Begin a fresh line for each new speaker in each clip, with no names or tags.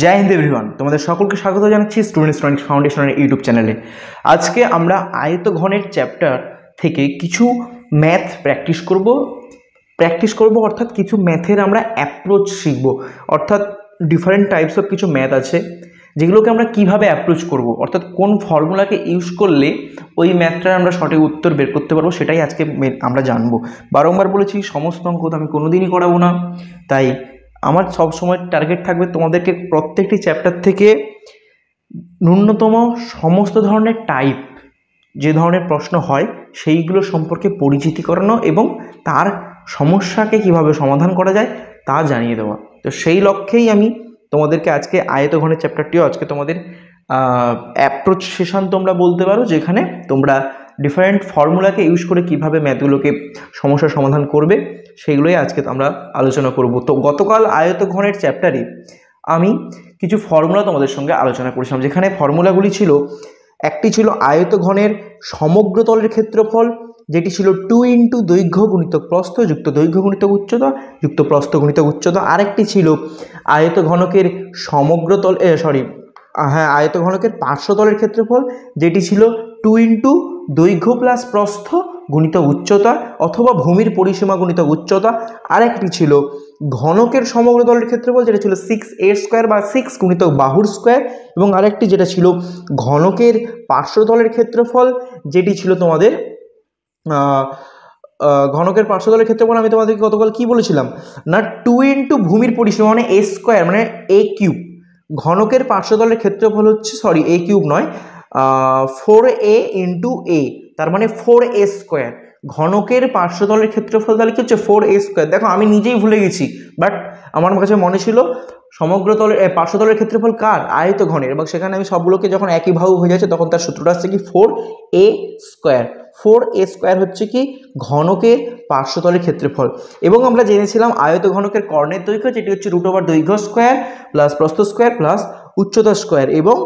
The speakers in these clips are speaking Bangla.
জয় হিন্দ এভরিওয়ান তোমাদের সকলকে স্বাগত জানাচ্ছি স্টুডেন্ট স্টুডেন্ট ফাউন্ডেশনের ইউটিউব চ্যানেলে আজকে আমরা আয়ত ঘনের চ্যাপ্টার থেকে কিছু ম্যাথ প্র্যাকটিস করব প্র্যাকটিস করব অর্থাৎ কিছু ম্যাথের আমরা অ্যাপ্রোচ শিখব অর্থাৎ ডিফারেন্ট টাইপস অফ কিছু ম্যাথ আছে যেগুলোকে আমরা কিভাবে অ্যাপ্রোচ করব অর্থাৎ কোন ফর্মুলাকে ইউজ করলে ওই ম্যাথটার আমরা সঠিক উত্তর বের করতে পারবো সেটাই আজকে আমরা জানবো বারংবার বলেছি সমস্ত অঙ্ক তো আমি কোনোদিনই করাবো না তাই আমার সব সময় টার্গেট থাকবে তোমাদেরকে প্রত্যেকটি চ্যাপ্টার থেকে ন্যূনতম সমস্ত ধরনের টাইপ যে ধরনের প্রশ্ন হয় সেইগুলো সম্পর্কে পরিচিতি করানো এবং তার সমস্যাকে কিভাবে সমাধান করা যায় তা জানিয়ে দেওয়া তো সেই লক্ষ্যেই আমি তোমাদেরকে আজকে আয়ত ঘনের চ্যাপ্টারটিও আজকে তোমাদের অ্যাপ্রোচ সেশন তোমরা বলতে পারো যেখানে তোমরা ডিফারেন্ট ফর্মুলাকে ইউজ করে কিভাবে ম্যাথগুলোকে সমস্যার সমাধান করবে সেইগুলোই আজকে আমরা আলোচনা করব তো গতকাল আয়ত ঘনের চ্যাপ্টারে আমি কিছু ফর্মুলা তোমাদের সঙ্গে আলোচনা করেছিলাম যেখানে ফর্মুলাগুলি ছিল একটি ছিল আয়ত ঘনের সমগ্র তলের ক্ষেত্রফল যেটি ছিল টু ইন্টু দৈর্ঘ্য গুণিত প্রস্থ যুক্ত দৈর্ঘ্য গুণিত উচ্চতা যুক্ত প্রস্থ গুণিত উচ্চতা আরেকটি ছিল আয়ত ঘনকের সমগ্র তল সরি হ্যাঁ আয়ত ঘনকের পার্শ্বতলের ক্ষেত্রফল যেটি ছিল টু ইন্টু দৈর্ঘ্য প্লাস প্রস্থ গুণিত উচ্চতা অথবা ভূমির পরিসীমা গুণিত উচ্চতা আরেকটি ছিল ঘনকের সমগ্র দলের ক্ষেত্রফল যেটা ছিল সিক্স এর স্কোয়ার বা সিক্স গুণিত বাহুর স্কোয়ার এবং আরেকটি যেটা ছিল ঘনকের পার্শ্বদলের ক্ষেত্রফল যেটি ছিল তোমাদের ঘনকের পার্শ্বদলের ক্ষেত্রফল আমি তোমাদেরকে গতকাল কি বলেছিলাম না টু ইন্টু ভূমির পরিসীমা মানে এ স্কোয়ার মানে এ কিউব ঘনকের পার্শ্বদলের ক্ষেত্রফল হচ্ছে সরি এ কিউব নয় ফোর এ ইন্টু এ তার মানে ফোর এ স্কোয়ার ঘনকের পার্শ্ব তলের ক্ষেত্রফল তাহলে কী হচ্ছে ফোর এ স্কোয়ার দেখো আমি নিজেই ভুলে গেছি বাট আমার কাছে মনে ছিল সমগ্র তলের পার্শ্ব তলের ক্ষেত্রফল কার আয়ত ঘনের এবং সেখানে আমি সবগুলোকে যখন একই ভাব হয়ে যাচ্ছে তখন তার সূত্রটা আসছে কি four a square four a square হচ্ছে কি ঘনকের পার্শ্বতলের ক্ষেত্রফল এবং আমরা জেনেছিলাম আয়ত ঘনকের কর্ণের দৈর্ঘ্য যেটি হচ্ছে রুট ওভার দৈর্ঘ্য স্কোয়ার প্লাস প্রস্থ স্কোয়ার প্লাস উচ্চতা স্কোয়ার এবং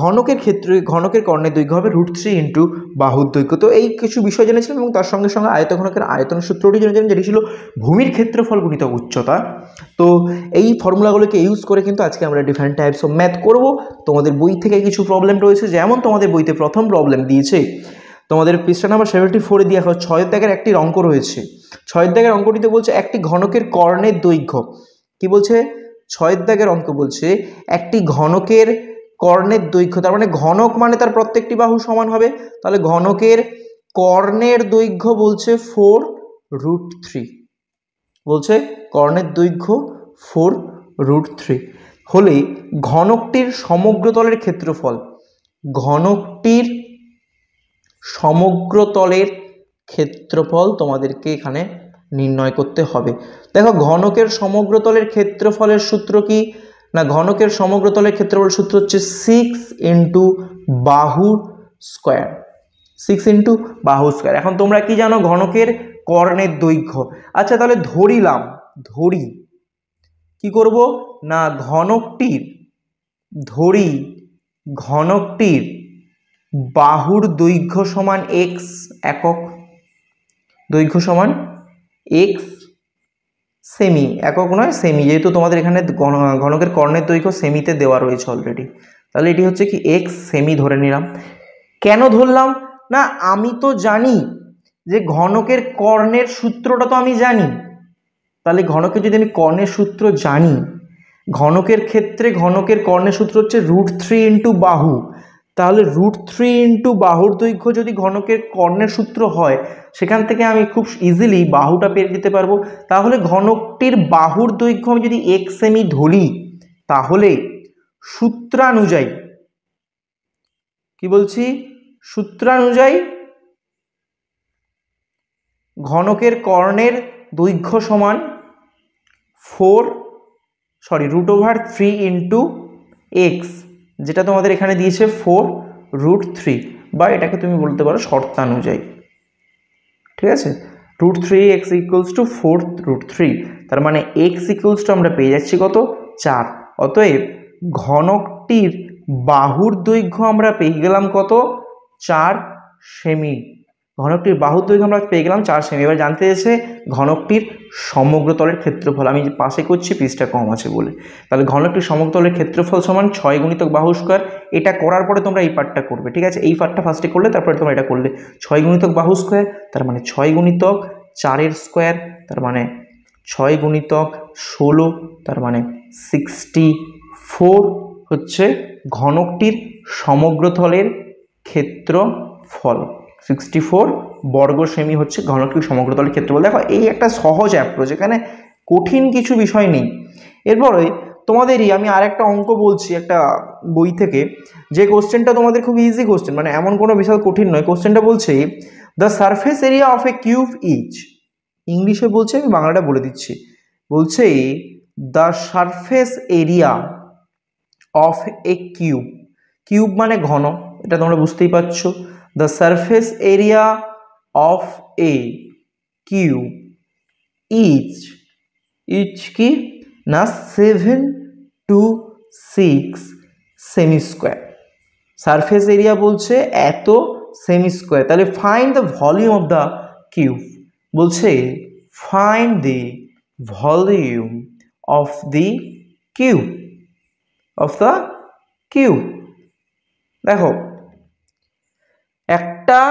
ঘনকের ক্ষেত্রে ঘনকের কর্ণের দৈর্ঘ্য হবে রুট থ্রি ইন্টু বাহুর দৈর্ঘ্য তো এই কিছু বিষয় জেনেছিলাম এবং তার সঙ্গে সঙ্গে আয়ত ঘনকের আয়তন সূত্রটি জেনেছিলাম যেটি ছিল ভূমির ক্ষেত্রফল গুণিত উচ্চতা তো এই ফর্মুলাগুলোকে ইউজ করে কিন্তু আজকে আমরা ডিফারেন্ট টাইপস অফ ম্যাথ করব তোমাদের বই থেকে কিছু প্রবলেম রয়েছে যেমন তোমাদের বইতে প্রথম প্রবলেম দিয়েছে তোমাদের পৃষ্ঠা নাম্বার সেভেন্টি ফোরে দিয়ে এখন ছয়ের দাগের একটি অঙ্ক রয়েছে ছয়ের দাগের অঙ্কটিতে বলছে একটি ঘনকের কর্ণের দৈর্ঘ্য কি বলছে ছয়ের দাগের অঙ্ক বলছে একটি ঘনকের কর্ণের দৈর্ঘ্য তার মানে ঘনক মানে তার প্রত্যেকটি বাহু সমান হবে তাহলে ঘনকের কর্ণের দৈর্ঘ্য বলছে ফোর রুট থ্রি বলছে কর্ণের দৈর্ঘ্য ফোর রুট থ্রি হলে ঘনকটির সমগ্র তলের ক্ষেত্রফল ঘনকটির সমগ্র তলের ক্ষেত্রফল তোমাদেরকে এখানে নির্ণয় করতে হবে দেখো ঘনকের সমগ্রতলের ক্ষেত্রফলের সূত্র কি না ঘনকের সমগ্রতলের ক্ষেত্রফল সূত্র হচ্ছে সিক্স ইন্টু বাহুর স্কোয়ার সিক্স ইন্টু বাহু স্কোয়ার এখন তোমরা কি জানো ঘনকের কর্ণের দৈর্ঘ্য আচ্ছা তাহলে ধরিলাম ধরি কি করব না ঘনকটির ধরি ঘনকটির বাহুর দৈর্ঘ্য সমান এক্স একক দৈর্ঘ্য সমান এক্স সেমি একক নয় সেমি যেহেতু তোমাদের এখানে ঘনকের কর্ণের দৈর্ঘ্য সেমিতে দেওয়া রয়েছে অলরেডি তাহলে এটি হচ্ছে কি এক্স সেমি ধরে নিলাম কেন ধরলাম না আমি তো জানি যে ঘনকের কর্ণের সূত্রটা তো আমি জানি তাহলে ঘনকের যদি আমি কর্ণের সূত্র জানি ঘনকের ক্ষেত্রে ঘনকের কর্ণের সূত্র হচ্ছে রুট থ্রি ইন্টু বাহু তাহলে রুট থ্রি ইন্টু বাহুর দৈর্ঘ্য যদি ঘনকের কর্ণের সূত্র হয় সেখান থেকে আমি খুব ইজিলি বাহুটা পেয়ে দিতে পারবো তাহলে ঘনকটির বাহুর দৈর্ঘ্য আমি যদি এক সেমি ধরি তাহলে সূত্রানুযায়ী কি বলছি সূত্রানুযায়ী ঘনকের কর্ণের দৈর্ঘ্য সমান four sorry root over three into x যেটা তোমাদের এখানে দিয়েছে ফোর রুট থ্রি বা এটাকে তুমি বলতে পারো শর্তানুযায়ী ঠিক আছে root three x equals to four root three তার মানে এক্স ইকুয়ালস টু আমরা পেয়ে যাচ্ছি কত চার অতএব ঘনকটির বাহুর দৈর্ঘ্য আমরা পেয়ে গেলাম কত চার সেমি ঘনকটির বাহুর দৈর্ঘ্য আমরা পেয়ে গেলাম চার সেমি এবার জানতে এসে ঘনকটির সমগ্র তলের ক্ষেত্রফল আমি পাশে করছি পিসটা কম আছে বলে তাহলে ঘনকটির সমগ্র তলের ক্ষেত্রফল সমান ছয় গুণিতক বাহু স্কোয়ার এটা করার পরে তোমরা এই পার্টটা করবে ঠিক আছে এই পার্টটা ফার্স্টে করলে তারপরে তোমরা এটা করলে ছয় গুণিতক বাহু স্কোয়ার তার মানে ছয় গুণিতক চারের স্কোয়ার তার মানে ছয় গুণিতক ষোলো তার মানে সিক্সটি ফোর হচ্ছে ঘনকটির সমগ্রতলের ক্ষেত্রফল সিক্সটি ফোর বর্গ সেমি হচ্ছে ঘনকিক সমগ্রতলের ক্ষেত্রফল দেখো এই একটা সহজ অ্যাপ্রোচ এখানে কঠিন কিছু বিষয় নেই এরপরে তোমাদেরই আমি আর একটা অঙ্ক বলছি একটা বই থেকে যে কোশ্চেনটা তোমাদের খুব ইজি কোশ্চেন মানে এমন কোনো বিশাল কঠিন নয় কোশ্চেনটা বলছে the surface area of a cube each ইংলিশে বলছে আমি বাংলাটা বলে দিচ্ছি বলছে the surface area of a cube cube মানে ঘন এটা তোমরা বুঝতেই পারছো the surface area of a cube each each की ना सेवन टू सिक्स সেমি স্কোয়ার সারফেস এরিয়া বলছে এত সেমি স্কোয়ার তাহলে find the volume of the cube বলছে find the volume of the cube of the cube দেখো একটা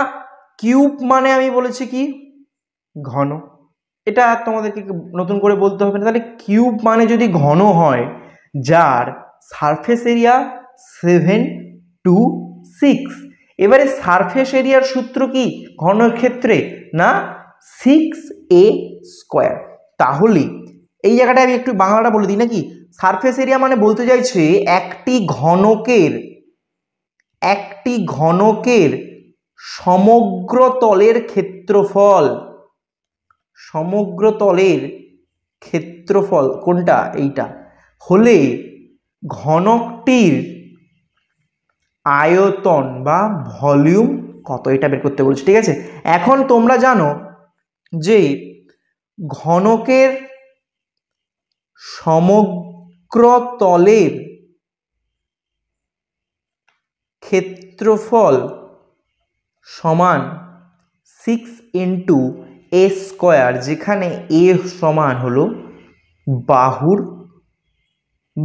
কিউব মানে আমি বলেছি কি ঘন এটা তোমাদেরকে নতুন করে বলতে হবে না তাহলে কিউব মানে যদি ঘন হয় যার surface area seven two six এবারে সারফেস এরিয়ার সূত্র কি ঘনের ক্ষেত্রে না সিক্স এ স্কোয়ার তাহলে এই জায়গাটায় আমি একটু বাংলাটা বলে দিই নাকি সারফেস এরিয়া মানে বলতে চাইছে একটি ঘনকের একটি ঘনকের সমগ্র তলের ক্ষেত্রফল সমগ্র তলের ক্ষেত্রফল কোনটা এইটা হলে ঘনকটির আয়তন বা ভলিউম কত এটা বের করতে বলছি ঠিক আছে এখন তোমরা জানো যে ঘনকের সমগ্র তলের ক্ষেত্রফল সমান সিক্স ইন্টু এ স্কোয়ার যেখানে এ সমান হলো বাহুর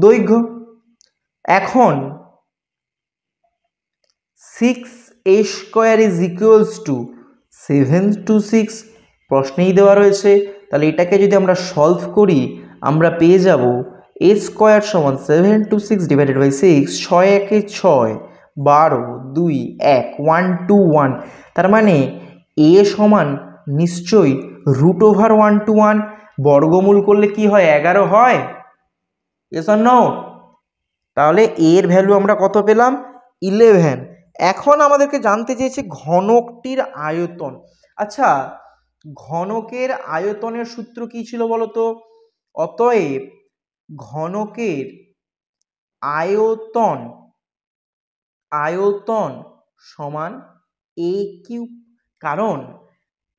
দৈর্ঘ্য এখন six a square is equals to seven two six প্রশ্নেই দেওয়া রয়েছে তাহলে এটাকে যদি আমরা সলভ করি আমরা পেয়ে যাব এ স্কোয়ার সমান seven two six divided by six ছয় একে ছয় বারো দুই এক ওয়ান টু ওয়ান তার মানে এ সমান নিশ্চয়ই root over one two one বর্গমূল করলে কি হয় এগারো হয় এস নো তাহলে এর ভ্যালু আমরা কত পেলাম ইলেভেন এখন আমাদেরকে জানতে চেয়েছে ঘনকটির আয়তন আচ্ছা ঘনকের আয়তনের সূত্র কি ছিল বলতো অতএব ঘনকের আয়তন আয়তন সমান এ কিউব কারণ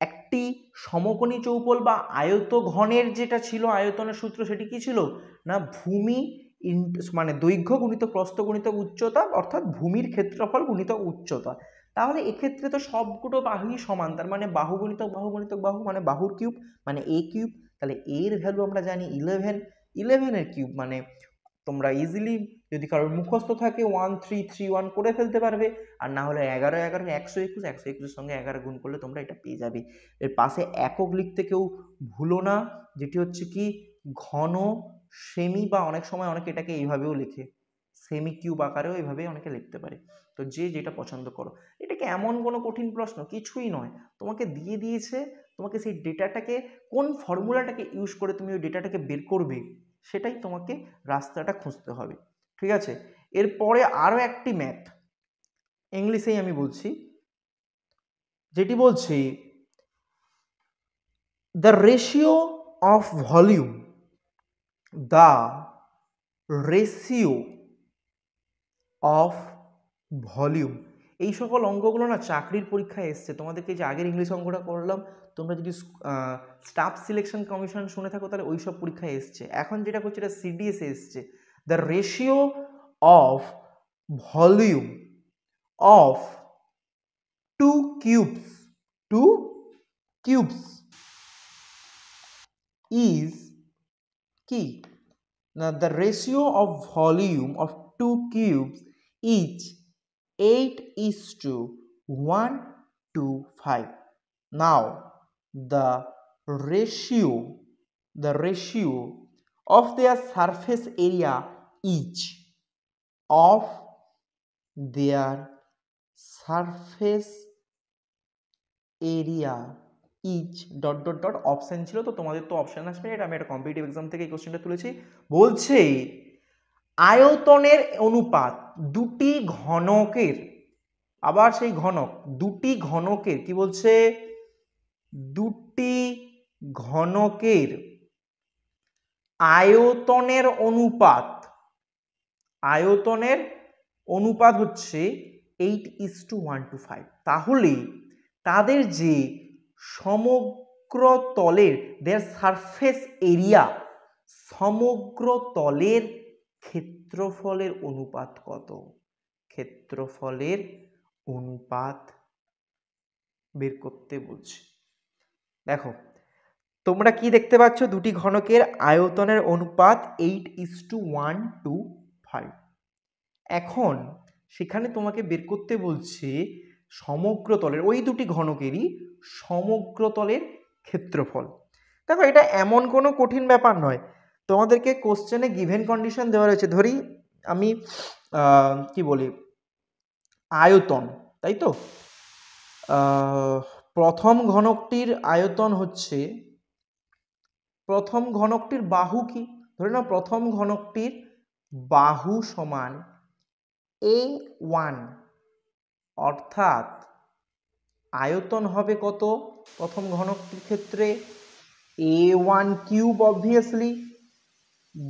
একটি সমকোণী চৌপল বা আয়ত ঘনের যেটা ছিল আয়তনের সূত্র সেটি কি ছিল না ভূমি ইন মানে দৈর্ঘ্য গুণিত প্রস্থ গুণিত উচ্চতা অর্থাৎ ভূমির ক্ষেত্রফল গুণিত উচ্চতা তাহলে এক্ষেত্রে তো সবগুলো বাহুই সমান তার মানে বাহু গুণিতক বাহু গুণিতক বাহু মানে বাহুর কিউব মানে এ কিউব তাহলে এর ভ্যালু আমরা জানি ইলেভেন ইলেভেনের কিউব মানে তোমরা ইজিলি যদি কারোর মুখস্থ থাকে ওয়ান থ্রি থ্রি ওয়ান করে ফেলতে পারবে আর না হলে এগারো এগারো একশো একুশ একশো একুশের সঙ্গে এগারো গুণ করলে তোমরা এটা পেয়ে যাবে এর পাশে একক লিখতে কেউ ভুলো না যেটি হচ্ছে কি ঘন সেমি বা অনেক সময় অনেকে এটাকে এইভাবেও লেখে সেমি কিউব আকারেও এইভাবে অনেকে লিখতে পারে তো যে যেটা পছন্দ করো এটাকে এমন কোনো কঠিন প্রশ্ন কিছুই নয় তোমাকে দিয়ে দিয়েছে তোমাকে সেই ডেটাটাকে কোন ফর্মুলাটাকে ইউজ করে তুমি ওই ডেটাটাকে বের করবে সেটাই তোমাকে রাস্তাটা খুঁজতে হবে ঠিক আছে এরপরে আরও একটি ম্যাথ ইংলিশেই আমি বলছি যেটি বলছি the ratio of volume the ratio of volume এই সকল অঙ্কগুলো না চাকরির পরীক্ষায় এসছে তোমাদেরকে যে আগের ইংলিশ অঙ্কটা করলাম তোমরা যদি স্টাফ সিলেকশন কমিশন শুনে থাকো তাহলে ওই সব পরীক্ষায় এসছে এখন যেটা করছে এটা সিডিএসে এসছে the ratio of volume of two cubes two cubes is কি না the ratio of volume of two cubes is 8 is to 1 to 5. Now the ratio the ratio of their surface area each of their surface area each dot dot dot option ছিল তো তোমাদের তো অপশান আসবে এটা আমি একটা কম্পিটিটিভ এক্সাম থেকে এই কোশ্চেনটা তুলেছি বলছে আয়তনের অনুপাত দুটি ঘনকের আবার সেই ঘনক দুটি ঘনকের কি বলছে দুটি ঘনকের আয়তনের অনুপাত আয়তনের অনুপাত হচ্ছে eight is two one two five তাহলে তাদের যে সমগ্র তলের দেয়ার সারফেস এরিয়া সমগ্র তলের ক্ষেত্রফলের অনুপাত কত ক্ষেত্রফলের অনুপাত বের করতে বলছে দেখো তোমরা কি দেখতে পাচ্ছ দুটি ঘনকের আয়তনের অনুপাত eight is two one two five এখন সেখানে তোমাকে বের করতে বলছে সমগ্রতলের ওই দুটি ঘনকেরই সমগ্রতলের ক্ষেত্রফল দেখো এটা এমন কোনো কঠিন ব্যাপার নয় তোমাদেরকে কোশ্চেনে গিভেন কন্ডিশন দেওয়া রয়েছে ধরি আমি কি বলি আয়তন তাই তো প্রথম ঘনকটির আয়তন হচ্ছে প্রথম ঘনকটির বাহু কি ধরে নাও প্রথম ঘনকটির বাহু সমান এ ওয়ান অর্থাৎ আয়তন হবে কত প্রথম ঘনকটির ক্ষেত্রে এ ওয়ান কিউব অবভিয়াসলি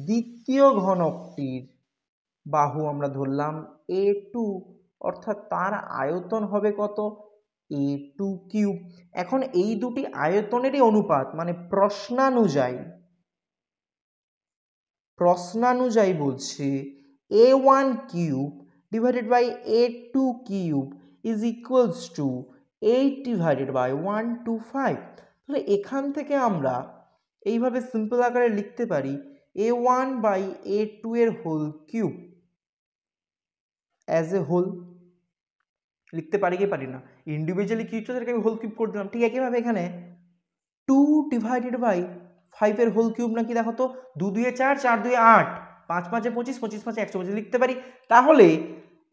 দ্বিতীয় ঘনকটির বাহু আমরা ধরলাম এ টু অর্থাৎ তার আয়তন হবে কত এ টু কিউব এখন এই দুটি আয়তনেরই অনুপাত মানে প্রশ্নানুযায়ী প্রশ্নানুযায়ী বলছি a one cube divided by a two cube is equals to eight divided by one two five তাহলে এখান থেকে আমরা এইভাবে সিম্পল আকারে লিখতে পারি a one by a two এর whole cube as a whole লিখতে পারি কি পারি না ইন্ডিভিজুয়ালি কী হচ্ছে সেটাকে আমি হোল কিউব করে দিলাম ঠিক একইভাবে এখানে টু ডিভাইডেড বাই ফাইভের হোল কিউব নাকি দেখো তো দু দুয়ে চার চার দুয়ে আট পাঁচ পাঁচে পঁচিশ পঁচিশ পাঁচে একশো পঁচিশ লিখতে পারি তাহলে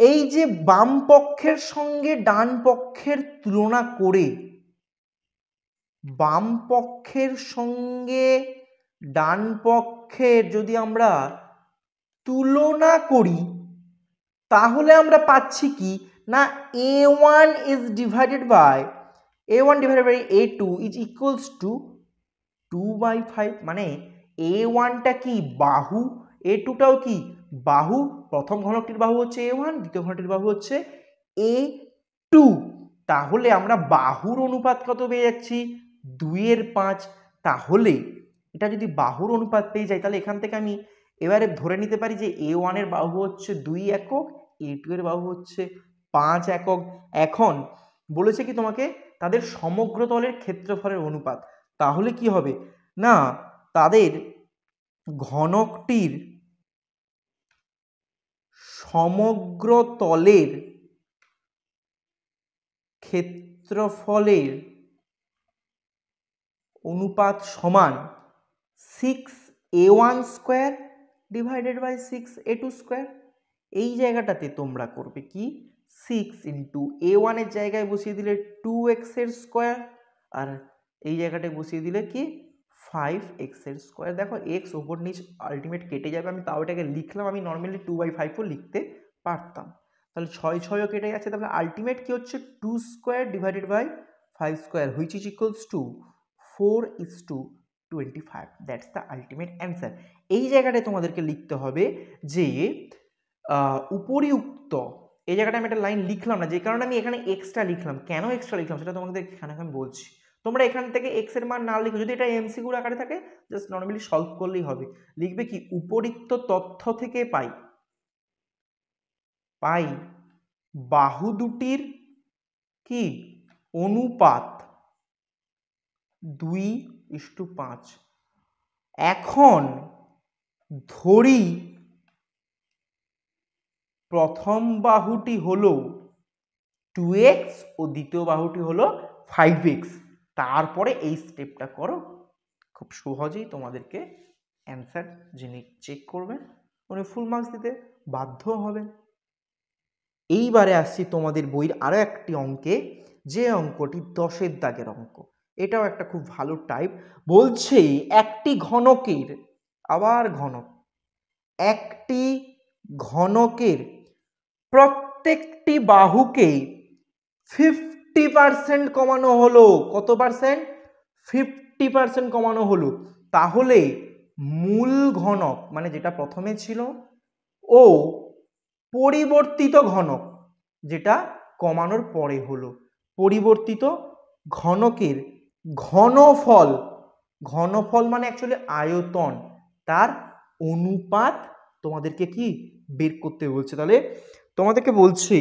এই যে বাম পক্ষের সঙ্গে ডান পক্ষের তুলনা করে বাম পক্ষের সঙ্গে ডান পক্ষের যদি আমরা তুলনা করি তাহলে আমরা পাচ্ছি কি না a one is divided by a one divided by a two is equals to two by five মানে এ ওয়ানটা কি বাহু এ টুটাও কি বাহু প্রথম ঘনকটির বাহু হচ্ছে এ ওয়ান দ্বিতীয় ঘনকটির বাহু হচ্ছে এ টু তাহলে আমরা বাহুর অনুপাত কত পেয়ে যাচ্ছি দুইয়ের পাঁচ তাহলে এটা যদি বাহুর অনুপাত পেয়ে যায় তাহলে এখান থেকে আমি এবারে ধরে নিতে পারি যে এ ওয়ানের বাহু হচ্ছে দুই একক এ টু এর বাহু হচ্ছে পাঁচ একক এখন বলেছে কি তোমাকে তাদের সমগ্র তলের ক্ষেত্রফলের অনুপাত তাহলে কি হবে না তাদের ঘনকটির সমগ্র তলের ক্ষেত্রফলের অনুপাত সমান six a one square divided by six a two square এই জায়গাটাতে তোমরা করবে কি সিক্স ইন্টু এ ওয়ানের জায়গায় বসিয়ে দিলে টু এক্সের স্কোয়ার আর এই জায়গাটায় বসিয়ে দিলে কি ফাইভ এক্সের স্কোয়ার দেখো এক্স ওপর নিচ আলটিমেট কেটে যাবে আমি তাও এটাকে লিখলাম আমি নর্মালি টু বাই ফাইভও লিখতে পারতাম তাহলে ছয় ছয়ও কেটে যাচ্ছে তাহলে আলটিমেট কী হচ্ছে two square divided by five square which is equals to four is to twenty five that's the ultimate answer এই জায়গাটায় তোমাদেরকে লিখতে হবে যে উপরিউক্ত এই জায়গাটা আমি একটা লাইন লিখলাম না যে কারণে আমি এখানে এক্সট্রা লিখলাম কেন এক্সট্রা লিখলাম সেটা তোমাদের এখানে আমি বলছি তোমরা এখান থেকে এক্সের মান না লিখো যদি এটা গুলো আকারে থাকে জাস্ট নর্মালি সলভ করলেই হবে লিখবে কি উপরিক্ত তথ্য থেকে পাই পাই বাহু দুটির কি অনুপাত দুই ইস্টু পাঁচ এখন ধরি প্রথম বাহুটি হলো টু এক্স ও দ্বিতীয় বাহুটি হলো ফাইভ এক্স তারপরে এই স্টেপটা করো খুব সহজেই তোমাদেরকে অ্যান্সার যিনি চেক করবেন উনি ফুল মার্কস দিতে বাধ্য হবেন এইবারে আসছি তোমাদের বইয়ের আরও একটি অঙ্কে যে অঙ্কটি দশের দাগের অঙ্ক এটাও একটা খুব ভালো টাইপ বলছে একটি ঘনকের আবার ঘনক একটি ঘনকের প্রত্যেকটি বাহুকে ফিফটি পারসেন্ট কমানো হলো কত পারসেন্ট ফিফটি পারসেন্ট কমানো হলো তাহলে মূল ঘনক মানে যেটা প্রথমে ছিল ও পরিবর্তিত ঘনক যেটা কমানোর পরে হলো পরিবর্তিত ঘনকের ঘনফল ঘনফল মানে অ্যাকচুয়ালি আয়তন তার অনুপাত তোমাদেরকে কি বের করতে বলছে তাহলে তোমাদেরকে বলছি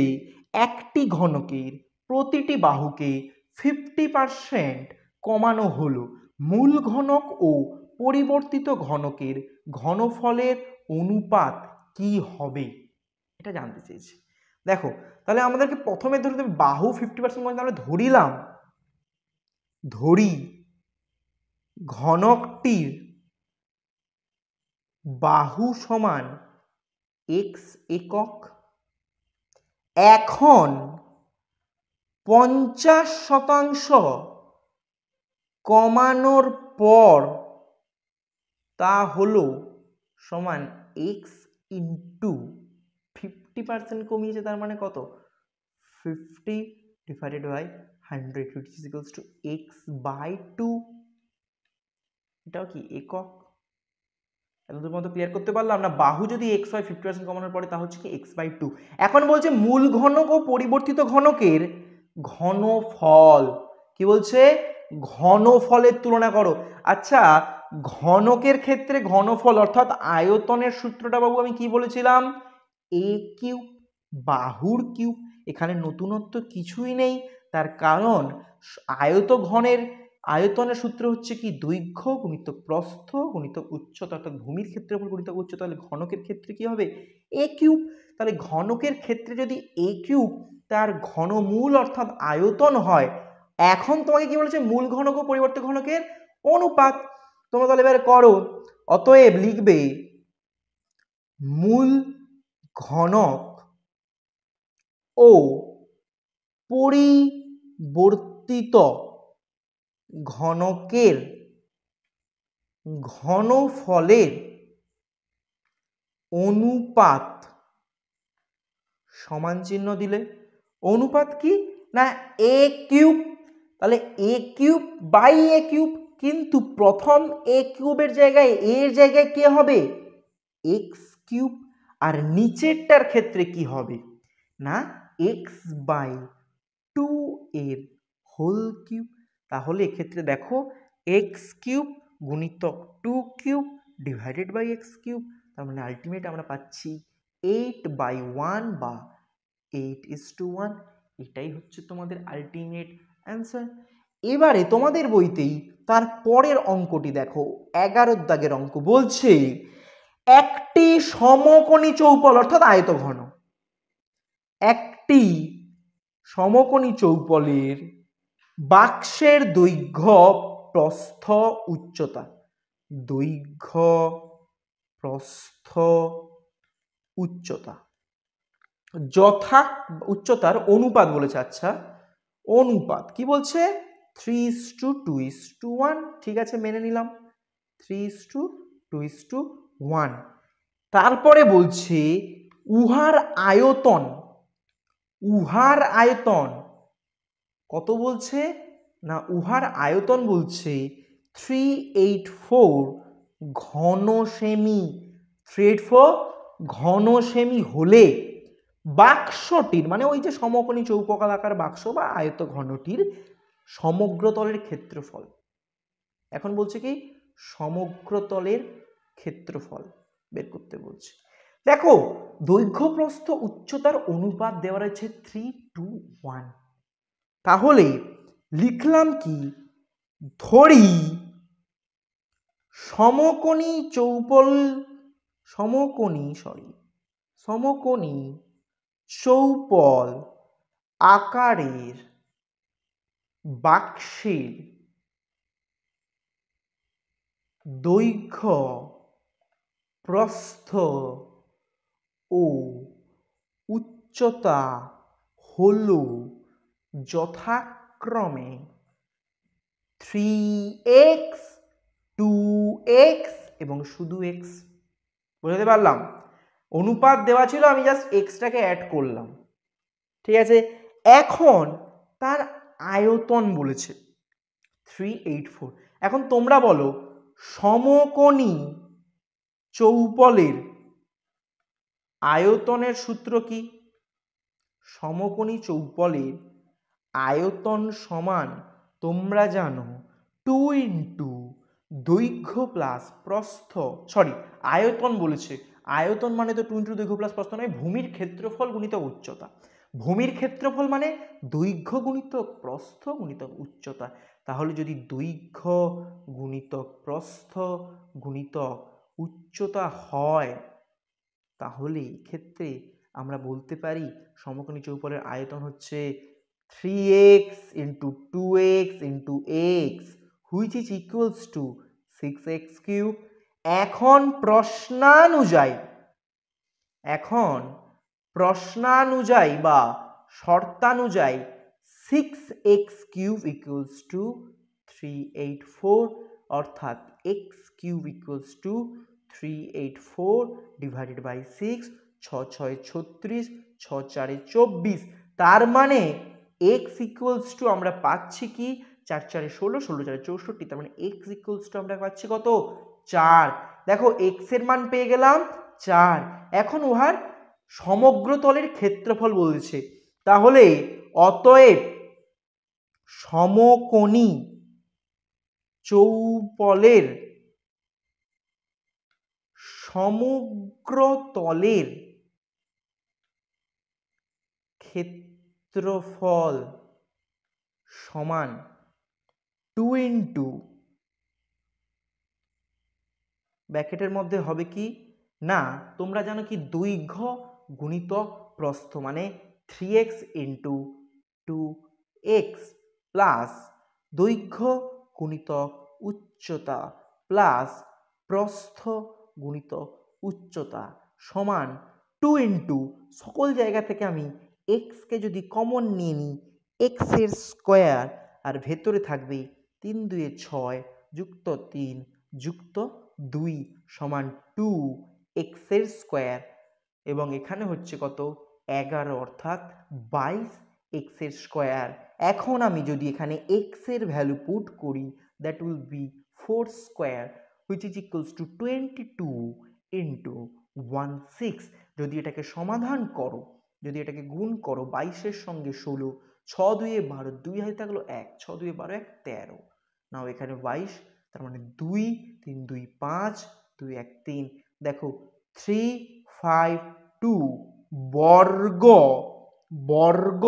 একটি ঘনকের প্রতিটি বাহুকে ফিফটি পারসেন্ট কমানো হলো মূল ঘনক ও পরিবর্তিত ঘনকের ঘনফলের অনুপাত কি হবে এটা জানতে চেয়েছি দেখো তাহলে আমাদেরকে প্রথমে ধরে বাহু ফিফটি পার্সেন্ট তাহলে ধরিলাম ধরি ঘনকটির বাহু সমান এক্স একক এখন পঞ্চাশ শতাংশ কমানোর পর তা হল সমান এক্স ইন্টু ফিফটি পার্সেন্ট কমিয়েছে তার মানে কত fifty divided by hundred which is equals to x by 2 এটাও কি একক এতদূর মতো ক্লিয়ার করতে পারলাম না বাহু যদি এক্স হয় ফিফটি পার্সেন্ট কমানোর পরে তা হচ্ছে কি এক্স বাই টু এখন বলছে মূল ঘনক ও পরিবর্তিত ঘনকের ঘনফল কি বলছে ঘনফলের তুলনা করো আচ্ছা ঘনকের ক্ষেত্রে ঘনফল অর্থাৎ আয়তনের সূত্রটা বাবু আমি কি বলেছিলাম এ কিউব বাহুর কিউব এখানে নতুনত্ব কিছুই নেই তার কারণ আয়ত ঘনের আয়তনের সূত্র হচ্ছে কি দৈর্ঘ্য গুণিত প্রস্থ গুণিত উচ্চতা অর্থাৎ ভূমির ক্ষেত্রে গুণিত উচ্চতা তাহলে ঘনকের ক্ষেত্রে কি হবে এ কিউব তাহলে ঘনকের ক্ষেত্রে যদি এ কিউব তার ঘনমূল অর্থাৎ আয়তন হয় এখন তোমাকে কি বলেছে মূল ঘনক ও ঘনকের অনুপাত তোমরা তাহলে এবার করো অতএব লিখবে মূল ঘনক ও পরি বর্তিত ঘনকের ঘনফলের অনুপাত সমান চিহ্ন দিলে অনুপাত কি না এ কিউব তাহলে a cube by a cube কিন্তু প্রথম এ কিউবের জায়গায় এর জায়গায় কে হবে এক্স কিউব আর নিচেরটার ক্ষেত্রে কি হবে না এক্স বাই টু এর হোল কিউব তাহলে এক্ষেত্রে দেখো এক্স কিউব গুণিতক two cube divided by x cube তার মানে আলটিমেট আমরা পাচ্ছি এইট বাই ওয়ান বা এইট ইস টু ওয়ান এটাই হচ্ছে তোমাদের আলটিমেট অ্যান্সার এবারে তোমাদের বইতেই তার পরের অঙ্কটি দেখো এগারো দাগের অঙ্ক বলছে একটি সমকোণী চৌপল অর্থাৎ আয়তঘন একটি সমকোণী চৌপলের বাক্সের দৈর্ঘ্য প্রস্থ উচ্চতা দৈর্ঘ্য প্রস্থ উচ্চতা যথা উচ্চতার অনুপাত বলেছে আচ্ছা অনুপাত কি বলছে three is to two two two to ঠিক আছে মেনে নিলাম three is to two two two to তারপরে বলছে উহার আয়তন উহার আয়তন কত বলছে না উহার আয়তন বলছে থ্রি এইট ফোর ঘন সেমি থ্রি এইট ফোর ঘন সেমি হলে বাক্সটির মানে ওই যে সমকোণী আকার বাক্স বা আয়ত ঘনটির সমগ্রতলের ক্ষেত্রফল এখন বলছে কি সমগ্রতলের ক্ষেত্রফল বের করতে বলছে দেখো দৈর্ঘ্যপ্রস্থ উচ্চতার অনুপাত দেওয়া রয়েছে থ্রি টু ওয়ান তাহলে লিখলাম কি ধরি সমকোণি চৌপল সমকোণি সরি সমকোণি চৌপল আকারের বাক্সের দৈর্ঘ্য প্রস্থ ও উচ্চতা হল যথাক্রমে থ্রি এক্স টু এক্স এবং শুধু এক্স বুঝতে পারলাম অনুপাত দেওয়া ছিল আমি জাস্ট এক্সটাকে অ্যাড করলাম ঠিক আছে এখন তার আয়তন বলেছে থ্রি এইট ফোর এখন তোমরা বলো সমকোণী চৌপলের আয়তনের সূত্র কি সমকোণী চৌপলের আয়তন সমান তোমরা জানো টু ইন্টু দৈর্ঘ্য প্লাস প্রস্থ সরি আয়তন বলেছে আয়তন মানে তো টু ইন্টু দৈর্ঘ্য প্লাস প্রস্থ নয় ভূমির ক্ষেত্রফল গুণিত উচ্চতা ভূমির ক্ষেত্রফল মানে দৈর্ঘ্য গুণিত প্রস্থ গুণিত উচ্চতা তাহলে যদি দৈর্ঘ্য গুণিত প্রস্থ গুণিত উচ্চতা হয় তাহলে ক্ষেত্রে আমরা বলতে পারি সমকোণী চৌপলের আয়তন হচ্ছে three x into two x into x which is equals to six x cube এখন প্রশ্নানুযায়ী এখন প্রশ্নানুযায়ী বা শর্তানুযায়ী six x cube equals to three eight four অর্থাৎ x cube equals to three eight four divided by six ছ ছয় ছত্রিশ ছ চারে চব্বিশ তার মানে এক্স ইকুয়ালস টু আমরা পাচ্ছি কি চার চারে ষোলো ষোলো চারে চৌষট্টি তার মানে এক্স ইকুয়ালস টু আমরা পাচ্ছি কত চার দেখো এক্সের মান পেয়ে গেলাম চার এখন উহার সমগ্র তলের ক্ষেত্রফল বলছে তাহলে অতএব সমকোণী চৌপলের সমগ্র তলের ক্ষেত্রফল সমান টু ইন্টু ব্যাকেটের মধ্যে হবে কি না তোমরা জানো কি দৈর্ঘ্য গুণিত মানে প্রস্থ মানে three x into two x plus দৈর্ঘ্য গুণিত উচ্চতা প্লাস প্রস্থ গুণিত উচ্চতা সমান টু ইন্টু সকল জায়গা থেকে আমি এক্সকে যদি কমন নিয়ে নিই এক্সের স্কোয়ার আর ভেতরে থাকবে তিন দুয়ে ছয় যুক্ত তিন যুক্ত দুই সমান টু এক্সের স্কোয়ার এবং এখানে হচ্ছে কত এগারো অর্থাৎ বাইশ এক্সের স্কোয়ার এখন আমি যদি এখানে এক্সের ভ্যালু পুট করি that will be four square which is equals to twenty two into one six যদি এটাকে সমাধান করো যদি এটাকে গুণ করো বাইশের সঙ্গে ষোলো ছ দুয়ে বারো দুই হাতে থাকলো এক ছ দুয়ে বারো এক তেরো নাও এখানে বাইশ তার মানে দুই তিন দুই পাঁচ দুই এক তিন দেখো থ্রি ফাইভ টু বর্গ বর্গ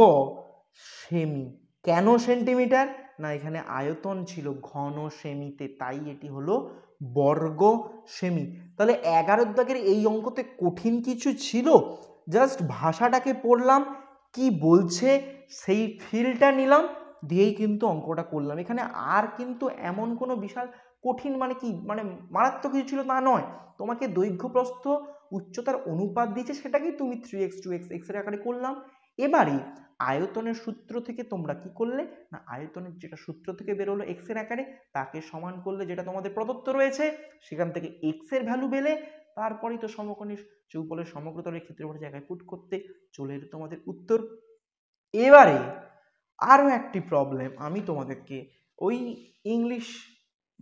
সেমি কেন সেন্টিমিটার না এখানে আয়তন ছিল ঘন সেমিতে তাই এটি হলো বর্গ সেমি তাহলে এগারো দাগের এই অঙ্কতে কঠিন কিছু ছিল জাস্ট ভাষাটাকে পড়লাম কি বলছে সেই ফিলটা নিলাম দিয়েই কিন্তু অঙ্কটা করলাম এখানে আর কিন্তু এমন কোনো বিশাল কঠিন মানে কি মানে মারাত্মক কিছু ছিল তা নয় তোমাকে দৈর্ঘ্যপ্রস্থ উচ্চতার অনুপাত দিয়েছে সেটাকেই তুমি থ্রি এক্স টু এক্স এক্সের আকারে করলাম এবারে আয়তনের সূত্র থেকে তোমরা কি করলে না আয়তনের যেটা সূত্র থেকে বেরোলো এক্স এর আকারে তাকে সমান করলে যেটা তোমাদের প্রদত্ত রয়েছে সেখান থেকে এক্স এর ভ্যালু বেলে তারপরেই তো সমকোণী চৌপলের সমগ্রতলের ক্ষেত্রফলের জায়গায় পুট করতে চলে এলো তোমাদের উত্তর এবারে আরও একটি প্রবলেম আমি তোমাদেরকে ওই ইংলিশ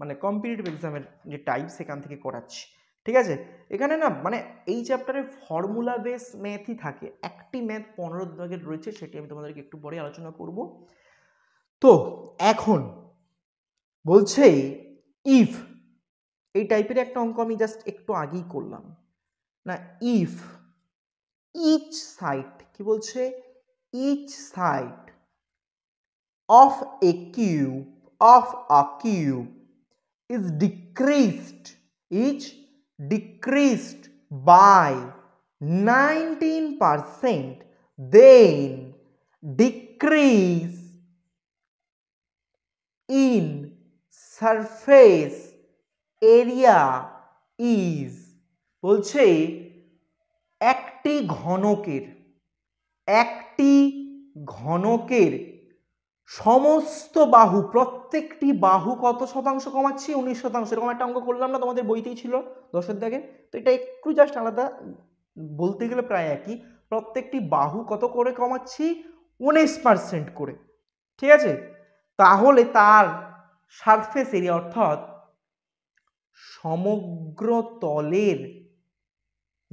মানে কম্পিটিটিভ এক্সামের যে টাইপ সেখান থেকে করাচ্ছি ঠিক আছে এখানে না মানে এই চ্যাপ্টারে ফর্মুলা বেস ম্যাথই থাকে একটি ম্যাথ পনেরো দাগের রয়েছে সেটি আমি তোমাদেরকে একটু পরে আলোচনা করব তো এখন বলছে ইফ এই টাইপের একটা অঙ্ক আমি জাস্ট একটু আগেই করলাম না ইফ ইচ সাইট কি বলছে each side of a cube of a cube is decreased each decreased by 19%, then decrease in surface area is বলছে একটি ঘনকের একটি ঘনকের সমস্ত বাহু প্রত্যেকটি বাহু কত শতাংশ কমাচ্ছি উনিশ শতাংশ এরকম একটা অঙ্ক করলাম না তোমাদের বইতেই ছিল দশের দাগে তো এটা একটু জাস্ট আলাদা বলতে গেলে প্রায় একই প্রত্যেকটি বাহু কত করে কমাচ্ছি উনিশ পারসেন্ট করে ঠিক আছে তাহলে তার সারফেস এরিয়া অর্থাৎ সমগ্র তলের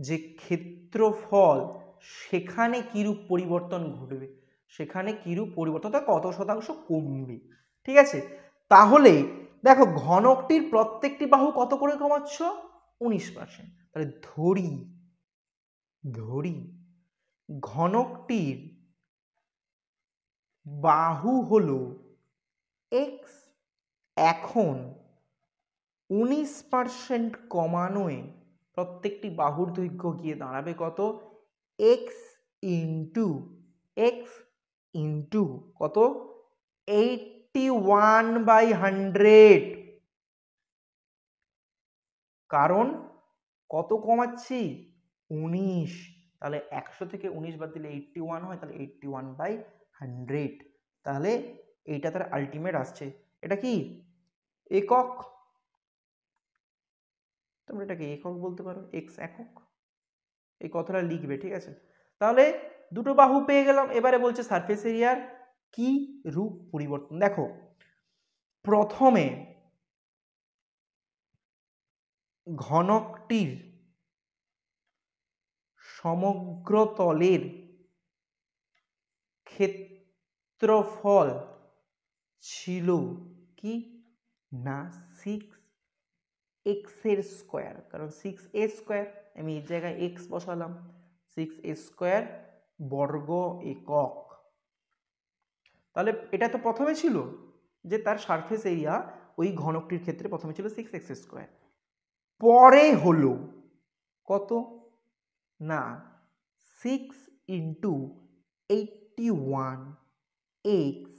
যে ক্ষেত্রফল সেখানে কিরূপ পরিবর্তন ঘটবে সেখানে কিরূপ পরিবর্তন কত শতাংশ কমবে ঠিক আছে তাহলে দেখো ঘনকটির প্রত্যেকটি বাহু কত করে কমাচ্ছ উনিশ পার্সেন্ট তাহলে ধরি ধরি ঘনকটির বাহু হল এক্স এখন উনিশ পার্সেন্ট কমানোয় প্রত্যেকটি বাহুর দৈর্ঘ্য গিয়ে দাঁড়াবে কত এক্স ইন্টু এক্স ইন্টু কত এইটটি ওয়ান বাই হান্ড্রেড কারণ কত কমাচ্ছি উনিশ তাহলে একশো থেকে উনিশ বাদ দিলে এইটটি ওয়ান হয় তাহলে এইটটি ওয়ান বাই হান্ড্রেড তাহলে এইটা তার আলটিমেট আসছে এটা কি একক তোমরা এটাকে একক বলতে পারো এক্স একক এই কথাটা লিখবে ঠিক আছে তাহলে দুটো বাহু পেয়ে গেলাম এবারে বলছে সারফেস এরিয়ার কি রূপ পরিবর্তন দেখো প্রথমে ঘনকটির সমগ্র তলের ক্ষেত্রফল ছিল কি না সিক্স এক্সের স্কোয়ার কারণ সিক্স এ স্কোয়ার আমি এর জায়গায় এক্স বসালাম সিক্স এ স্কোয়ার বর্গ একক তাহলে এটা তো প্রথমে ছিল যে তার সারফেস এরিয়া ওই ঘনকটির ক্ষেত্রে প্রথমে ছিল সিক্স এক্স স্কোয়ার পরে হলো কত না six into eighty one x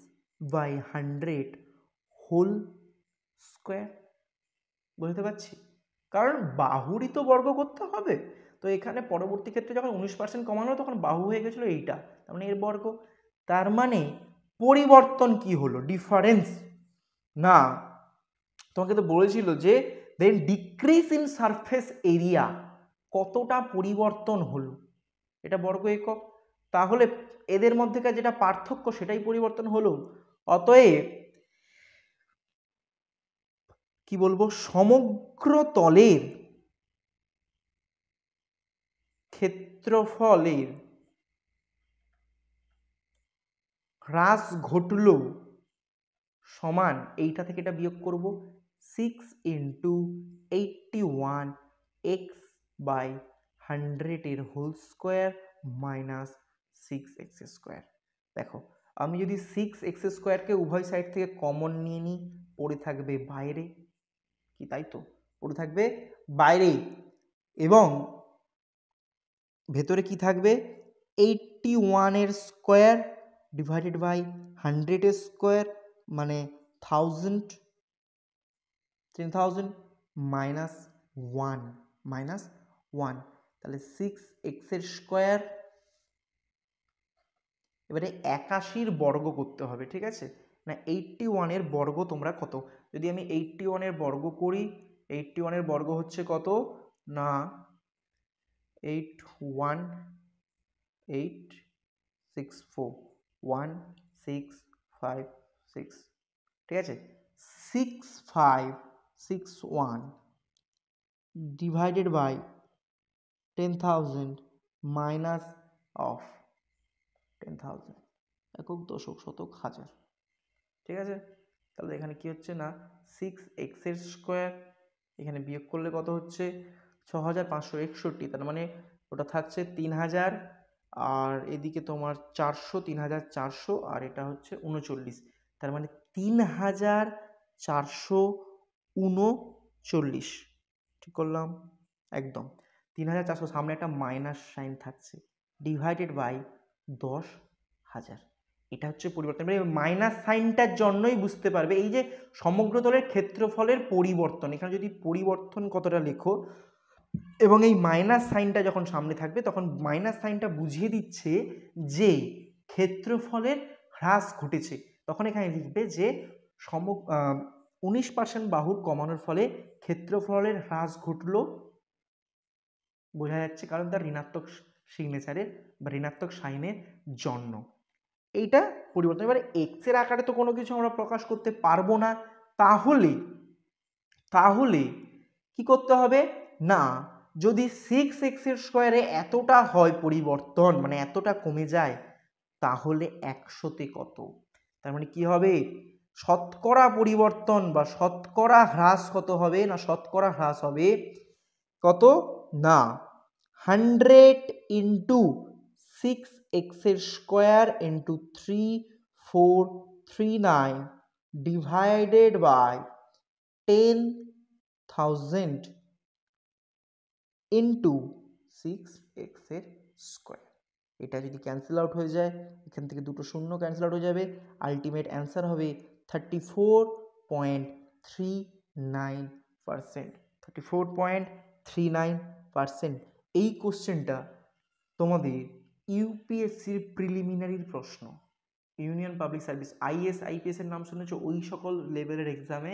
by hundred whole square বুঝতে পারছি কারণ বাহুরই তো বর্গ করতে হবে তো এখানে পরবর্তী ক্ষেত্রে যখন উনিশ পার্সেন্ট কমানো তখন বাহু হয়ে গেছিলো এইটা তার মানে এর বর্গ তার মানে পরিবর্তন কি হলো ডিফারেন্স না তোমাকে তো বলেছিল যে then decrease in surface area কতটা পরিবর্তন হলো এটা বর্গ একক তাহলে এদের মধ্যেকার যেটা পার্থক্য সেটাই পরিবর্তন হলো অতএব কি বলবো সমগ্র তলের ক্ষেত্রফলের হ্রাস ঘটল সমান এইটা থেকে এটা বিয়োগ করব six into eighty one x by হান্ড্রেডের whole square minus six x square দেখো আমি যদি সিক্স এক্স স্কোয়ারকে উভয় সাইড থেকে কমন নিয়ে নিই পড়ে থাকবে বাইরে কি তাই তো পড়ে থাকবে বাইরে এবং ভেতরে কি থাকবে এইটটি ওয়ানের স্কোয়ার ডিভাইডেড বাই হান্ড্রেডের স্কোয়ার মানে thousand three thousand minus one minus one তাহলে সিক্স এক্সের স্কোয়ার এবারে একাশির বর্গ করতে হবে ঠিক আছে না এইটটি ওয়ানের বর্গ তোমরা কত যদি আমি এইটটি ওয়ানের বর্গ করি এইটটি ওয়ানের বর্গ হচ্ছে কত না eight one eight six four one six five six ঠিক আছে six five six one divided by ten thousand minus of ten thousand একক দশক শতক হাজার ঠিক আছে তাহলে এখানে কি হচ্ছে না সিক্স এক্সের স্কোয়ার এখানে বিয়োগ করলে কত হচ্ছে ছ হাজার পাঁচশো একষট্টি তার মানে ওটা থাকছে তিন হাজার আর এদিকে তোমার চারশো তিন হাজার চারশো আর এটা হচ্ছে উনচল্লিশ তার মানে তিন হাজার চারশো উনচল্লিশ ঠিক করলাম একদম তিন হাজার চারশো সামনে একটা মাইনাস সাইন থাকছে ডিভাইডেড বাই দশ হাজার এটা হচ্ছে পরিবর্তন মাইনাস সাইনটার জন্যই বুঝতে পারবে এই যে সমগ্র দলের ক্ষেত্রফলের পরিবর্তন এখানে যদি পরিবর্তন কতটা লেখো এবং এই মাইনাস সাইনটা যখন সামনে থাকবে তখন মাইনাস সাইনটা বুঝিয়ে দিচ্ছে যে ক্ষেত্রফলের হ্রাস ঘটেছে তখন এখানে লিখবে যে সম উনিশ পার্সেন্ট বাহুর কমানোর ফলে ক্ষেত্রফলের হ্রাস ঘটল বোঝা যাচ্ছে কারণ তার ঋণাত্মক সিগনেচারের বা ঋণাত্মক সাইনের জন্য এইটা পরিবর্তন এবার এক্সের আকারে তো কোনো কিছু আমরা প্রকাশ করতে পারবো না তাহলে তাহলে কি করতে হবে না যদি সিক্স এক্সের স্কোয়ারে এতটা হয় পরিবর্তন মানে এতটা কমে যায় তাহলে একশোতে কত তার মানে কি হবে শতকরা পরিবর্তন বা শতকরা হ্রাস কত হবে না শতকরা হ্রাস হবে কত না হান্ড্রেড ইন্টু সিক্স এক্সের square into three four three nine divided by ten thousand into six এক্সের স্কোয়ার এটা যদি ক্যান্সেল আউট হয়ে যায় এখান থেকে দুটো শূন্য ক্যান্সেল আউট হয়ে যাবে আলটিমেট অ্যান্সার হবে thirty four point three nine percent thirty four point three nine percent এই কোশ্চেনটা তোমাদের ইউপিএসসির প্রিলিমিনারির প্রশ্ন ইউনিয়ন পাবলিক সার্ভিস আইএস আইপিএসের নাম শুনেছ ওই সকল লেভেলের এক্সামে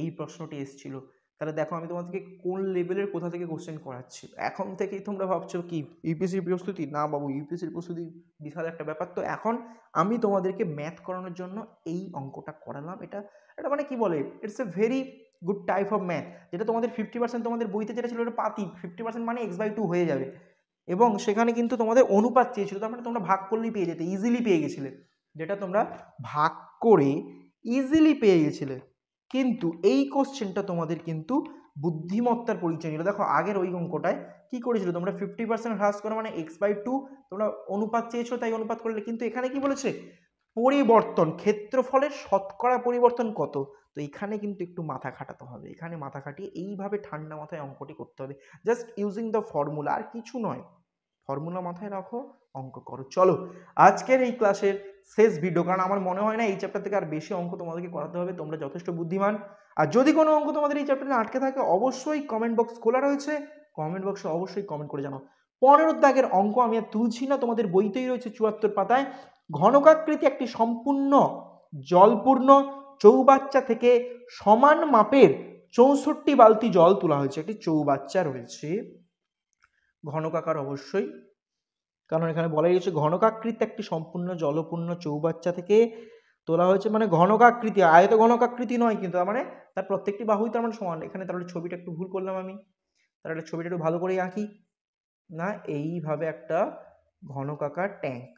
এই প্রশ্নটি এসেছিল তাহলে দেখো আমি তোমাদেরকে কোন লেভেলের কোথা থেকে কোশ্চেন করাচ্ছি এখন থেকেই তোমরা ভাবছো কি ইউপিএসসির প্রস্তুতি না বাবু ইউপিএসসির প্রস্তুতি বিশাল একটা ব্যাপার তো এখন আমি তোমাদেরকে ম্যাথ করানোর জন্য এই অঙ্কটা করালাম এটা এটা মানে কি বলে it's a very good type of math যেটা তোমাদের ফিফটি পার্সেন্ট তোমাদের বইতে যেটা ছিল ওটা পাতি ফিফটি পার্সেন্ট মানে এক্স বাই টু হয়ে যাবে এবং সেখানে কিন্তু তোমাদের অনুপাত চেয়েছিল তার মানে তোমরা ভাগ করলেই পেয়ে যেতে ইজিলি পেয়ে গেছিলে যেটা তোমরা ভাগ করে ইজিলি পেয়ে গেছিলে কিন্তু এই কোশ্চেনটা তোমাদের কিন্তু বুদ্ধিমত্তার পরিচয় নিল দেখো আগের ওই অঙ্কটায় কী করেছিল তোমরা ফিফটি পার্সেন্ট হ্রাস করো মানে এক্স বাই টু তোমরা অনুপাত চেয়েছো তাই অনুপাত করলে কিন্তু এখানে কি বলেছে পরিবর্তন ক্ষেত্রফলের শতকরা পরিবর্তন কত তো এখানে কিন্তু একটু মাথা খাটাতে হবে এখানে মাথা খাটিয়ে এইভাবে ঠান্ডা মাথায় অঙ্কটি করতে হবে জাস্ট ইউজিং দ্য ফর্মুলা আর কিছু নয় ফর্মুলা মাথায় রাখো অঙ্ক করো চলো আজকের এই ক্লাসের শেষ ভিডিও কারণ আমার মনে হয় না এই চ্যাপ্টার থেকে আর বেশি অঙ্ক তোমাদেরকে করাতে হবে তোমরা যথেষ্ট বুদ্ধিমান আর যদি কোনো অঙ্ক তোমাদের এই চ্যাপ্টারে আটকে থাকে অবশ্যই কমেন্ট বক্স খোলা রয়েছে কমেন্ট বক্সে অবশ্যই কমেন্ট করে জানাও পনেরো দাগের অঙ্ক আমি আর তুলছি না তোমাদের বইতেই রয়েছে চুয়াত্তর পাতায় ঘনকাকৃতি একটি সম্পূর্ণ জলপূর্ণ চৌবাচ্চা থেকে সমান মাপের চৌষট্টি বালতি জল তোলা হয়েছে একটি চৌবাচ্চা রয়েছে ঘনকাকার অবশ্যই কারণ এখানে বলা হয়েছে ঘনকাকৃতি একটি সম্পূর্ণ জলপূর্ণ চৌবাচ্চা থেকে তোলা হয়েছে মানে ঘনকাকৃতি আয়ত ঘনকাকৃতি নয় কিন্তু তার মানে তার প্রত্যেকটি বাহুই তার মানে সমান এখানে তাহলে ছবিটা একটু ভুল করলাম আমি তাহলে ছবিটা একটু ভালো করেই আঁকি না এইভাবে একটা ঘনকাকার ট্যাঙ্ক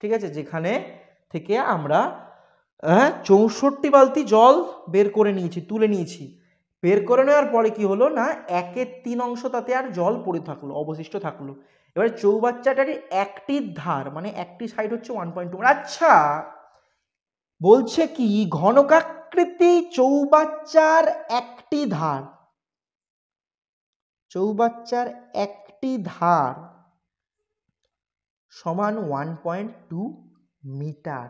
ঠিক আছে যেখানে থেকে আমরা চৌষট্টি বালতি জল বের করে নিয়েছি তুলে নিয়েছি বের করে নেওয়ার পরে কি হলো না একের তিন অংশ তাতে আর জল পড়ে থাকলো অবশিষ্ট থাকলো এবারে চৌবাচ্চাটারই একটি ধার মানে একটি সাইড হচ্ছে ওয়ান পয়েন্ট টু আচ্ছা বলছে কি ঘনকাকৃতি চৌবাচ্চার একটি ধার চৌবাচ্চার একটি ধার সমান ওয়ান পয়েন্ট টু মিটার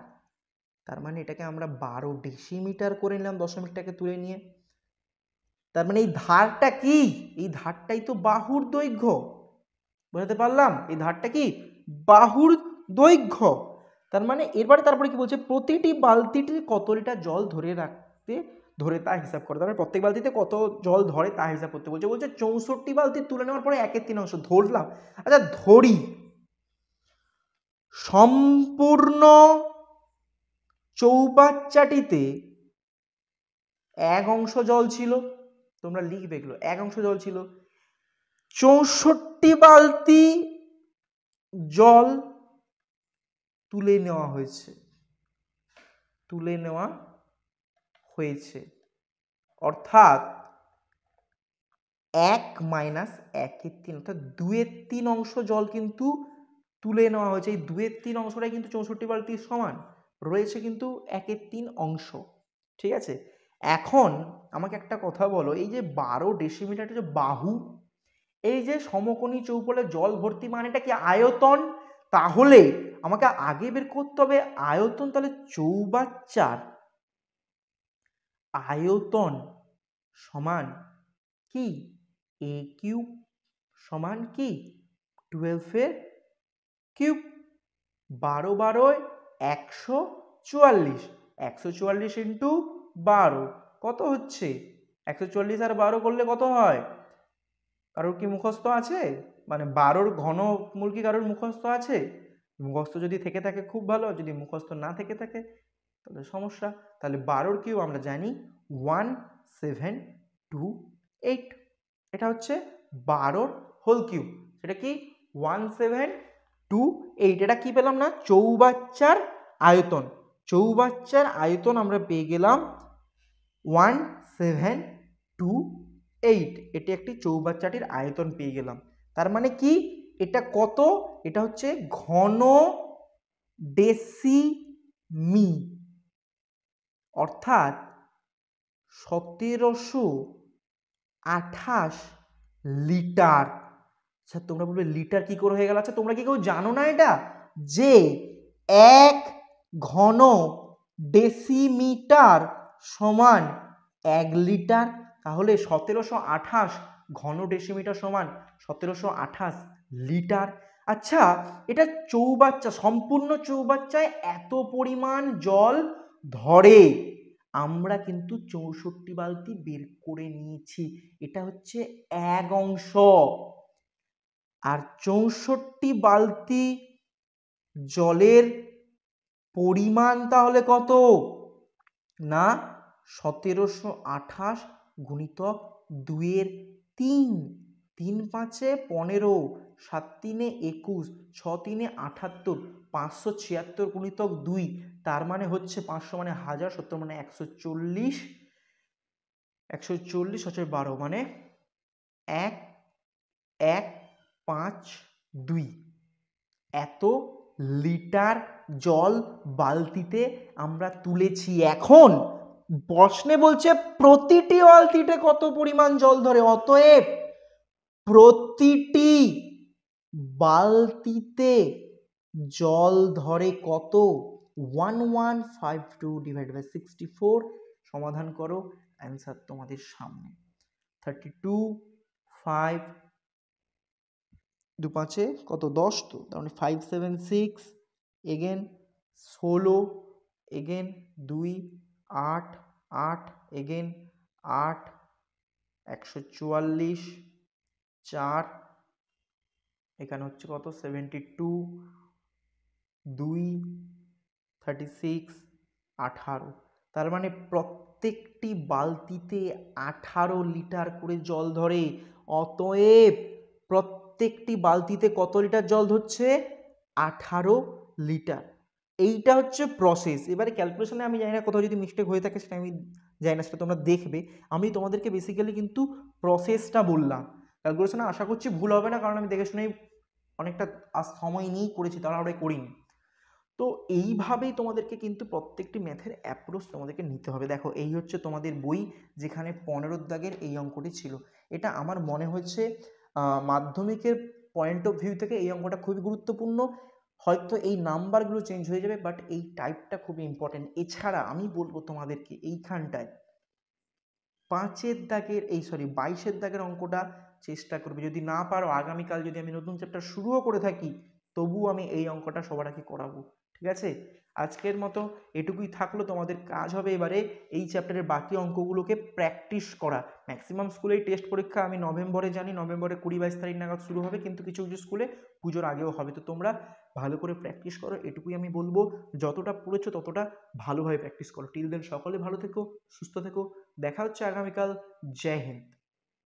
তার মানে এটাকে আমরা বারো ডেসিমিটার করে নিলাম দশমিকটাকে তুলে নিয়ে তার মানে এই ধারটা কি এই ধারটাই তো বাহুর দৈর্ঘ্য বোঝাতে পারলাম এই ধারটা কি বাহুর দৈর্ঘ্য তার মানে এরপরে তারপরে কি বলছে প্রতিটি বালতিটি কত লিটার জল ধরে রাখতে ধরে তা হিসাব করে তারপরে মানে প্রত্যেক বালতিতে কত জল ধরে তা হিসাব করতে বলছে বলছে চৌষট্টি বালতি তুলে নেওয়ার পরে একের তিন অংশ ধরলাম আচ্ছা ধরি সম্পূর্ণ চৌবাচ্চাটিতে এক অংশ জল ছিল তোমরা লিখবে এগুলো এক অংশ জল ছিল চৌষট্টি বালতি জল তুলে নেওয়া হয়েছে তুলে নেওয়া হয়েছে অর্থাৎ এক মাইনাস একের তিন অর্থাৎ দুয়ের তিন অংশ জল কিন্তু তুলে নেওয়া হয়েছে এই দুয়ের তিন অংশটাই কিন্তু চৌষট্টি বালতির সমান রয়েছে কিন্তু একের তিন অংশ ঠিক আছে এখন আমাকে একটা কথা বলো এই যে বারো ডেসিমিটার যে বাহু এই যে সমকোণী চৌপলে জল ভর্তি মানেটা কি আয়তন তাহলে আমাকে আগে বের করতে হবে আয়তন তাহলে চৌবাচ্চার আয়তন সমান কি এ কিউব সমান কি টুয়েলভের কিউব বারো বারোয় একশো চুয়াল্লিশ একশো চুয়াল্লিশ ইন্টু বারো কত হচ্ছে একশো চুয়াল্লিশ আর বারো করলে কত হয় কারোর কি মুখস্থ আছে মানে বারোর মূল কি কারোর মুখস্থ আছে মুখস্থ যদি থেকে থাকে খুব ভালো যদি মুখস্থ না থেকে থাকে তাহলে সমস্যা তাহলে বারোর কিউ আমরা জানি ওয়ান সেভেন টু এইট এটা হচ্ছে বারোর হোল কিউ সেটা কি ওয়ান সেভেন টু এইট এটা কী পেলাম না চৌবাচ্চার আয়তন চৌবাচ্চার আয়তন আমরা পেয়ে গেলাম ওয়ান সেভেন টু এইট এটি একটি চৌবাচ্চাটির আয়তন পেয়ে গেলাম তার মানে কি এটা কত এটা হচ্ছে ঘন ডেসিমি অর্থাৎ সতেরোশো আঠাশ লিটার আচ্ছা তোমরা বলবে লিটার কি করে হয়ে গেল আচ্ছা তোমরা কি কেউ জানো না এটা যে এক ঘন ডেসিমিটার সমান এক লিটার তাহলে সতেরোশো আঠাশ ঘন ডেসিমিটার সমান সতেরোশো আঠাশ লিটার আচ্ছা এটা চৌবাচ্চা সম্পূর্ণ চৌবাচ্চায় এত পরিমাণ জল ধরে আমরা কিন্তু চৌষট্টি বালতি বের করে নিয়েছি এটা হচ্ছে এক অংশ আর চৌষট্টি বালতি জলের পরিমাণ তাহলে কত না সতেরোশো আঠাশ গুণিতক দুইয়ের তিন তিন পাঁচে পনেরো সাত তিনে একুশ ছ তিনে আঠাত্তর পাঁচশো ছিয়াত্তর গুণিতক দুই তার মানে হচ্ছে পাঁচশো মানে হাজার সত্তর মানে একশো চল্লিশ একশো চল্লিশ হচ্ছে বারো মানে এক এক পাঁচ দুই এত লিটার জল বালতিতে আমরা তুলেছি এখন বসনে বলছে প্রতিটি অলতিটে কত পরিমাণ জল ধরে অতএব প্রতিটি বালতিতে জল ধরে কত one one five two divide by sixty four সমাধান করো অ্যান্সার তোমাদের সামনে থার্টি টু ফাইভ দু পাঁচে কত দশ তো তার মানে ফাইভ সেভেন সিক্স এগেন ষোলো এগেন দুই আট আট এগেন আট একশো চুয়াল্লিশ চার এখানে হচ্ছে কত সেভেন্টি টু দুই থার্টি সিক্স আঠারো তার মানে প্রত্যেকটি বালতিতে আঠারো লিটার করে জল ধরে অতএব প্রত্যেকটি বালতিতে কত লিটার জল ধরছে আঠারো লিটার এইটা হচ্ছে প্রসেস এবারে ক্যালকুলেশনে আমি জানি না কোথাও যদি মিস্টেক হয়ে থাকে সেটা আমি জানি না সেটা তোমরা দেখবে আমি তোমাদেরকে বেসিক্যালি কিন্তু প্রসেসটা বললাম ক্যালকুলেশনে আশা করছি ভুল হবে না কারণ আমি দেখে শুনেই অনেকটা সময় নিয়েই করেছি আমরা করিনি তো এইভাবেই তোমাদেরকে কিন্তু প্রত্যেকটি ম্যাথের অ্যাপ্রোচ তোমাদেরকে নিতে হবে দেখো এই হচ্ছে তোমাদের বই যেখানে পনেরো দাগের এই অঙ্কটি ছিল এটা আমার মনে হচ্ছে মাধ্যমিকের পয়েন্ট অফ ভিউ থেকে এই অঙ্কটা খুবই গুরুত্বপূর্ণ হয়তো এই নাম্বারগুলো চেঞ্জ হয়ে যাবে বাট এই টাইপটা খুবই ইম্পর্টেন্ট এছাড়া আমি বলবো তোমাদেরকে এইখানটায় পাঁচের দাগের এই সরি বাইশের দাগের অঙ্কটা চেষ্টা করবে যদি না পারো আগামীকাল যদি আমি নতুন চ্যাপ্টার শুরুও করে থাকি তবুও আমি এই অঙ্কটা সবার আগে করাবো ঠিক আছে আজকের মতো এটুকুই থাকলো তোমাদের কাজ হবে এবারে এই চ্যাপ্টারের বাকি অঙ্কগুলোকে প্র্যাকটিস করা ম্যাক্সিমাম স্কুলেই টেস্ট পরীক্ষা আমি নভেম্বরে জানি নভেম্বরে কুড়ি বাইশ তারিখ নাগাদ শুরু হবে কিন্তু কিছু কিছু স্কুলে পুজোর আগেও হবে তো তোমরা ভালো করে প্র্যাকটিস করো এটুকুই আমি বলবো যতটা পড়েছো ততটা ভালোভাবে প্র্যাকটিস করো টিল দেন সকলে ভালো থেকো সুস্থ থেকো দেখা হচ্ছে আগামীকাল জয় হিন্দ